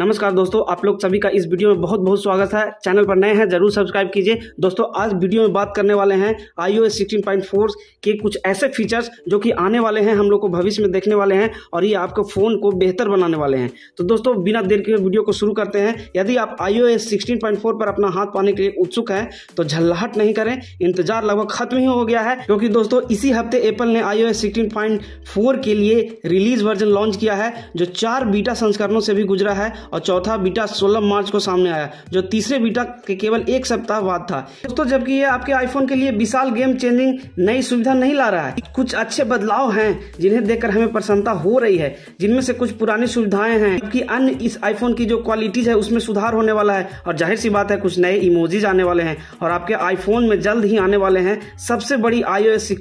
नमस्कार दोस्तों आप लोग सभी का इस वीडियो में बहुत बहुत स्वागत है चैनल पर नए हैं जरूर सब्सक्राइब कीजिए दोस्तों आज वीडियो में बात करने वाले हैं आई ओ एस के कुछ ऐसे फीचर्स जो कि आने वाले हैं हम लोग को भविष्य में देखने वाले हैं और ये आपके फ़ोन को बेहतर बनाने वाले हैं तो दोस्तों बिना देर के वीडियो को शुरू करते हैं यदि आप आई ओ पर अपना हाथ पाने के लिए उत्सुक हैं तो झल्लाहट नहीं करें इंतजार लगभग खत्म ही हो गया है क्योंकि दोस्तों इसी हफ्ते एप्पल ने आई ओ के लिए रिलीज वर्जन लॉन्च किया है जो चार बीटा संस्करणों से भी गुजरा है और चौथा बीटा 16 मार्च को सामने आया जो तीसरे बीटा के केवल एक सप्ताह बाद था दोस्तों जबकि ये आपके आईफोन के लिए विशाल गेम चेंजिंग नई सुविधा नहीं ला रहा है कुछ अच्छे बदलाव हैं जिन्हें देखकर हमें प्रसन्नता हो रही है जिनमें से कुछ पुरानी सुविधाएं हैं जबकि अन्य इस आईफोन की जो क्वालिटीज है उसमें सुधार होने वाला है और जाहिर सी बात है कुछ नए इमोजीज आने वाले हैं और आपके आईफोन में जल्द ही आने वाले हैं सबसे बड़ी आई ओ एस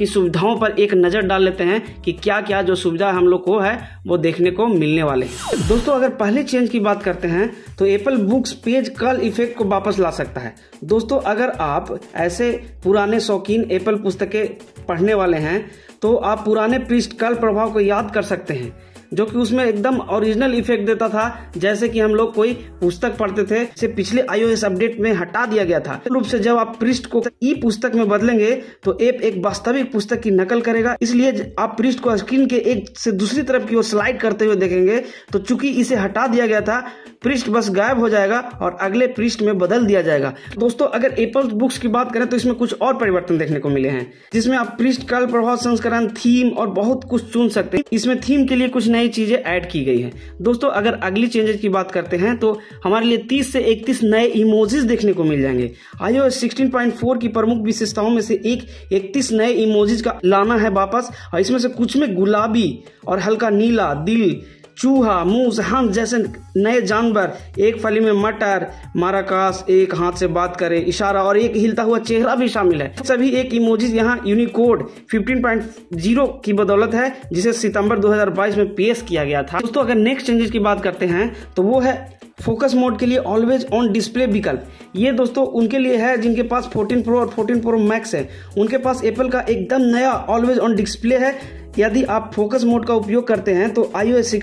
की सुविधाओं पर एक नज़र डाल लेते हैं कि क्या क्या जो सुविधा हम लोग को है वो देखने को मिलने वाले हैं दोस्तों अगर पहले चेंज की बात करते हैं तो Apple Books page curl effect को वापस ला सकता है दोस्तों अगर आप ऐसे पुराने शौकीन एप्पल पुस्तकें पढ़ने वाले हैं तो आप पुराने पृष्ठ कल प्रभाव को याद कर सकते हैं जो कि उसमें एकदम ओरिजिनल इफेक्ट देता था जैसे कि हम लोग कोई पुस्तक पढ़ते थे इसे पिछले आईओएस अपडेट में हटा दिया गया था रूप से जब आप पृष्ठ को ई पुस्तक में बदलेंगे तो ऐप एक वास्तविक पुस्तक की नकल करेगा इसलिए आप पृष्ठ को स्क्रीन के एक से दूसरी तरफ की ओर स्लाइड करते हुए देखेंगे तो चूंकि इसे हटा दिया गया था पृष्ठ बस गायब हो जाएगा और अगले पृष्ठ में बदल दिया जाएगा दोस्तों अगर एपल बुक्स की बात करें तो इसमें कुछ और परिवर्तन देखने को मिले हैं जिसमें आप पृष्ठ काल प्रभाव संस्करण थीम और बहुत कुछ चुन सकते हैं इसमें थीम के लिए कुछ नए नई चीजें ऐड की गई है दोस्तों अगर अगली चेंजेस की बात करते हैं तो हमारे लिए 30 से 31 नए इमोजेस देखने को मिल जाएंगे आयो 16.4 की प्रमुख विशेषताओं में से एक 31 नए इमोजीज का लाना है वापस और इसमें से कुछ में गुलाबी और हल्का नीला दिल चूहा मूस हंस जैसे नए जानवर एक फली में मटर माराकास एक हाथ से बात करे इशारा और एक हिलता हुआ चेहरा भी शामिल है सभी एक इमोजीज यहाँ यूनिकोड 15.0 की बदौलत है जिसे सितंबर 2022 में पेश किया गया था दोस्तों अगर नेक्स्ट चेंजेस की बात करते हैं तो वो है फोकस मोड के लिए ऑलवेज ऑन डिस्प्ले विकल्प ये दोस्तों उनके लिए है जिनके पास 14 प्रो और 14 प्रो मैक्स है उनके पास एप्पल का एकदम नया ऑलवेज ऑन डिस्प्ले है यदि आप फोकस मोड का उपयोग करते हैं तो आईओ एस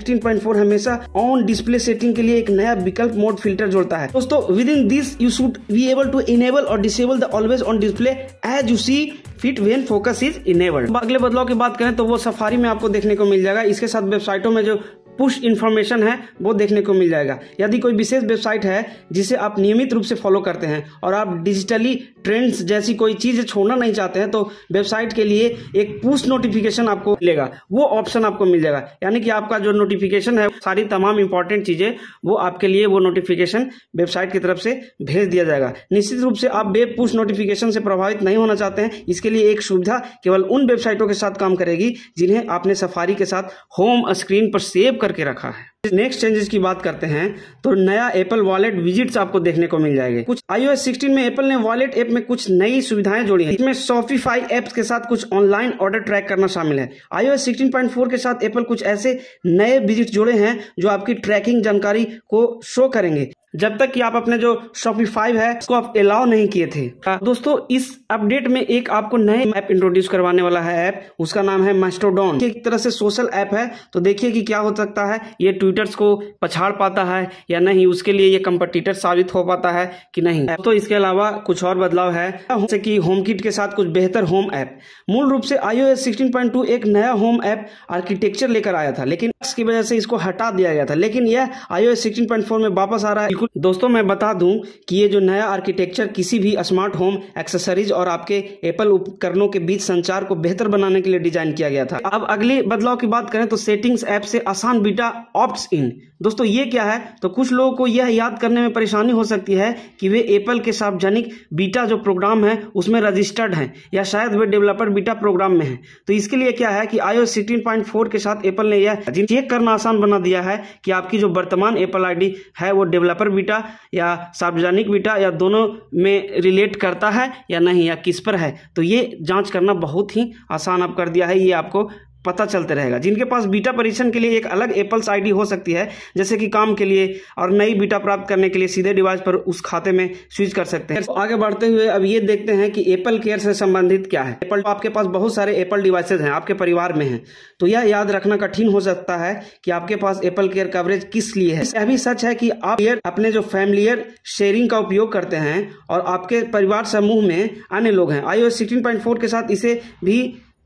हमेशा ऑन डिस्प्ले सेटिंग के लिए एक नया विकल्प मोड फिल्टर जोड़ता है दोस्तों with in this you should be able to enable और disable the always on display as you see fit when focus is enabled अगले बदलाव की बात करें तो वो सफारी में आपको देखने को मिल जाएगा इसके साथ वेबसाइटों में जो पुश इन्फॉर्मेशन है वो देखने को मिल जाएगा यदि कोई विशेष वेबसाइट है जिसे आप नियमित रूप से फॉलो करते हैं और आप डिजिटली ट्रेंड्स जैसी कोई चीज़ छोड़ना नहीं चाहते हैं तो वेबसाइट के लिए एक पुश नोटिफिकेशन आपको मिलेगा वो ऑप्शन आपको मिल जाएगा यानी कि आपका जो नोटिफिकेशन है सारी तमाम इंपॉर्टेंट चीज़ें वो आपके लिए वो नोटिफिकेशन वेबसाइट की तरफ से भेज दिया जाएगा निश्चित रूप से आप वेब पुश नोटिफिकेशन से प्रभावित नहीं होना चाहते हैं इसके लिए एक सुविधा केवल उन वेबसाइटों के साथ काम करेगी जिन्हें आपने सफारी के साथ होम स्क्रीन पर सेव कर करके रखा है नेक्स्ट चेंजेस की बात करते हैं तो नया एप्पल वॉलेट विजिट्स आपको देखने को मिल जाएगा कुछ आईओएस 16 में एप्पल ने वॉलेट ऐप में कुछ नई सुविधाएं जोड़ी हैं इसमें शॉपिफाई एप्स के साथ कुछ ऑनलाइन ऑर्डर ट्रैक करना शामिल है आईओ 16.4 के साथ एप्पल कुछ ऐसे नए विजिट जोड़े हैं जो आपकी ट्रैकिंग जानकारी को शो करेंगे जब तक कि आप अपने जो फाइव है उसको आप अलाउ नहीं किए थे दोस्तों इस अपडेट में एक आपको नए ऐप इंट्रोड्यूस करवाने वाला है ऐप उसका नाम है मास्टोडॉन एक तरह से सोशल ऐप है तो देखिए कि क्या हो सकता है ये ट्विटर्स को पछाड़ पाता है या नहीं उसके लिए ये कम्पटिटर साबित हो पाता है कि नहीं तो इसके अलावा कुछ और बदलाव है जैसे की होम किट के साथ कुछ बेहतर होम ऐप मूल रूप से आईओ एस एक नया होम ऐप आर्किटेक्चर लेकर आया था लेकिन इसकी वजह से इसको हटा दिया गया था लेकिन यह आईओ एस में वापस आ रहा है बिल्कुल दोस्तों मैं बता दूं कि ये जो नया आर्किटेक्चर किसी भी स्मार्ट होम एक्सेसरीज और आपके एप्पल उपकरणों के बीच संचार को बेहतर बनाने के लिए डिजाइन किया गया था अब अगले बदलाव की बात करें तो सेटिंग्स ऐप से आसान बीटा ऑप्ट इन दोस्तों ये क्या है तो कुछ लोगों को यह याद करने में परेशानी हो सकती है कि वे एप्पल के सार्वजनिक बीटा जो प्रोग्राम है उसमें रजिस्टर्ड हैं या शायद वे डेवलपर बीटा प्रोग्राम में हैं तो इसके लिए क्या है कि आईओ सिक्सटीन के साथ एप्पल ने यह चेक करना आसान बना दिया है कि आपकी जो वर्तमान एप्पल आईडी है वो डेवलपर पर बीटा या सार्वजनिक बीटा या दोनों में रिलेट करता है या नहीं या किस पर है तो ये जांच करना बहुत ही आसान आप कर दिया है ये आपको पता चलते रहेगा जिनके पास बीटा परीक्षण के लिए एक अलग एप्पल्स आईडी हो सकती है जैसे कि काम के लिए और नई बीटा प्राप्त करने के लिए सीधे डिवाइस पर उस खाते में स्विच कर सकते हैं तो आगे बढ़ते हुए अब ये देखते हैं कि एप्पल केयर से संबंधित क्या है एप्पल तो आपके पास बहुत सारे एप्पल डिवाइसेज हैं आपके परिवार में है तो यह याद रखना कठिन हो सकता है कि आपके पास एप्पल केयर कवरेज किस लिए है यह भी सच है कि आप अपने जो फैमिलियर शेयरिंग का उपयोग करते हैं और आपके परिवार समूह में अन्य लोग हैं आईओ सिक्सटीन के साथ इसे भी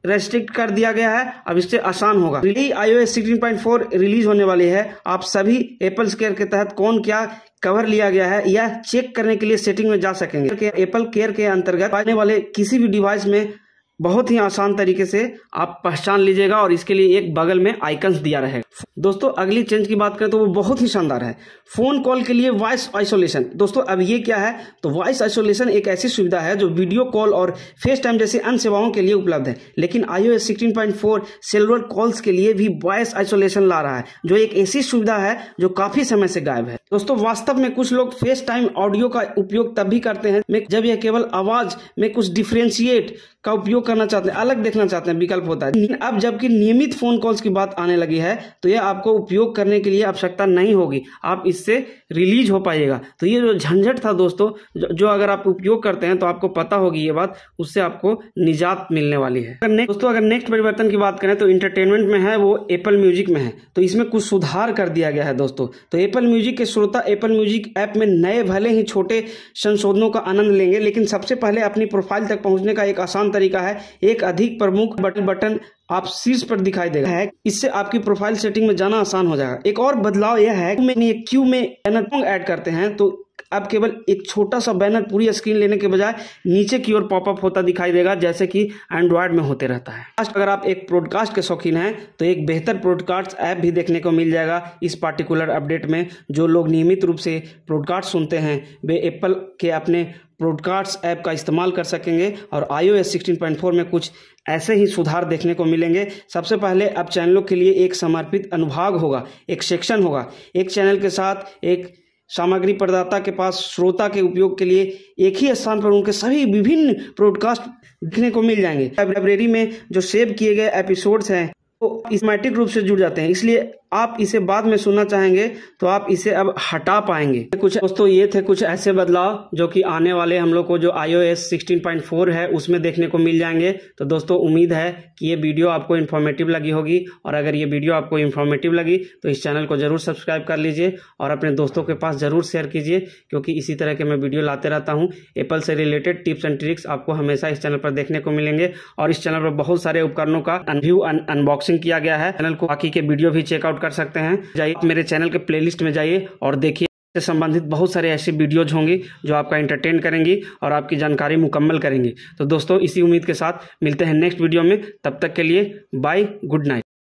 रेस्ट्रिक्ट कर दिया गया है अब इससे आसान होगा रिली आईओ एस रिलीज होने वाली है आप सभी एप्पल केयर के तहत कौन क्या कवर लिया गया है यह चेक करने के लिए सेटिंग में जा सकेंगे एप्पल केयर के अंतर्गत आने वाले किसी भी डिवाइस में बहुत ही आसान तरीके से आप पहचान लीजिएगा और इसके लिए एक बगल में आइकन्स दिया रहेगा दोस्तों अगली चेंज की बात करें तो वो बहुत ही शानदार है फोन कॉल के लिए वॉइस आइसोलेशन दोस्तों अब ये क्या है तो वॉइस आइसोलेशन एक ऐसी सुविधा है जो वीडियो कॉल और फेस टाइम जैसे अन्य सेवाओं के लिए उपलब्ध है लेकिन आईओ एस सिक्सटीन कॉल्स के लिए भी वॉइस आइसोलेशन ला रहा है जो एक ऐसी सुविधा है जो काफी समय से गायब है दोस्तों वास्तव में कुछ लोग फेस टाइम ऑडियो का उपयोग तब भी करते हैं जब यह केवल आवाज में कुछ डिफ्रेंशिएट का उपयोग करना चाहते हैं अलग देखना चाहते हैं विकल्प होता है अब जबकि नियमित फोन कॉल्स की बात आने लगी है तो यह आपको उपयोग करने के लिए आवश्यकता नहीं होगी आप इससे रिलीज हो पाएगा तो ये जो झंझट था दोस्तों जो अगर आप उपयोग करते हैं तो आपको पता होगी ये बात उससे आपको निजात मिलने वाली है दोस्तों अगर नेक्स्ट परिवर्तन की बात करें तो इंटरटेनमेंट में है वो एप्पल म्यूजिक में है तो इसमें कुछ सुधार कर दिया गया है दोस्तों तो एप्पल म्यूजिक के श्रोता एप्पल म्यूजिक ऐप में नए भले ही छोटे संशोधनों का आनंद लेंगे लेकिन सबसे पहले अपनी प्रोफाइल तक पहुंचने का एक आसान तरीका है एक अधिक प्रमुख बटन बटन आप शीर्ष पर दिखाई देगा है इससे आपकी प्रोफाइल सेटिंग में जाना आसान हो जाएगा एक और बदलाव यह है कि क्यू में एनटोंग ऐड करते हैं तो अब केवल एक छोटा सा बैनर पूरी स्क्रीन लेने के बजाय नीचे की ओर पॉपअप होता दिखाई देगा जैसे कि एंड्रॉयड में होते रहता है अगर आप एक प्रोडकास्ट के शौकीन हैं तो एक बेहतर प्रोडकास्ट ऐप भी देखने को मिल जाएगा इस पार्टिकुलर अपडेट में जो लोग नियमित रूप से प्रोडकास्ट सुनते हैं वे एप्पल के अपने प्रोडकास्ट ऐप का इस्तेमाल कर सकेंगे और आई ओ में कुछ ऐसे ही सुधार देखने को मिलेंगे सबसे पहले अब चैनलों के लिए एक समर्पित अनुभाग होगा एक सेक्शन होगा एक चैनल के साथ एक सामग्री प्रदाता के पास श्रोता के उपयोग के लिए एक ही स्थान पर उनके सभी विभिन्न प्रोडकास्ट देखने को मिल जाएंगे लाइब्रेरी में जो सेव किए गए एपिसोड्स हैं वो तो इसमेटिक रूप से जुड़ जाते हैं इसलिए आप इसे बाद में सुनना चाहेंगे तो आप इसे अब हटा पाएंगे कुछ दोस्तों ये थे कुछ ऐसे बदलाव जो कि आने वाले हम लोग को जो आई ओ एस है उसमें देखने को मिल जाएंगे तो दोस्तों उम्मीद है कि ये वीडियो आपको इन्फॉर्मेटिव लगी होगी और अगर ये वीडियो आपको इन्फॉर्मेटिव लगी तो इस चैनल को जरूर सब्सक्राइब कर लीजिए और अपने दोस्तों के पास जरूर शेयर कीजिए क्योंकि इसी तरह के मैं वीडियो लाते रहता हूँ एप्पल से रिलेटेड टिप्स एंड ट्रिक्स आपको हमेशा इस चैनल पर देखने को मिलेंगे और इस चैनल पर बहुत सारे उपकरणों का अनव्यू अनबॉक्सिंग किया गया है चैनल को बाकी के वीडियो भी चेकआउट कर सकते हैं जाइए मेरे चैनल के प्लेलिस्ट में जाइए और देखिए से संबंधित बहुत सारे ऐसे वीडियोज होंगी जो आपका एंटरटेन करेंगी और आपकी जानकारी मुकम्मल करेंगी तो दोस्तों इसी उम्मीद के साथ मिलते हैं नेक्स्ट वीडियो में तब तक के लिए बाय गुड नाइट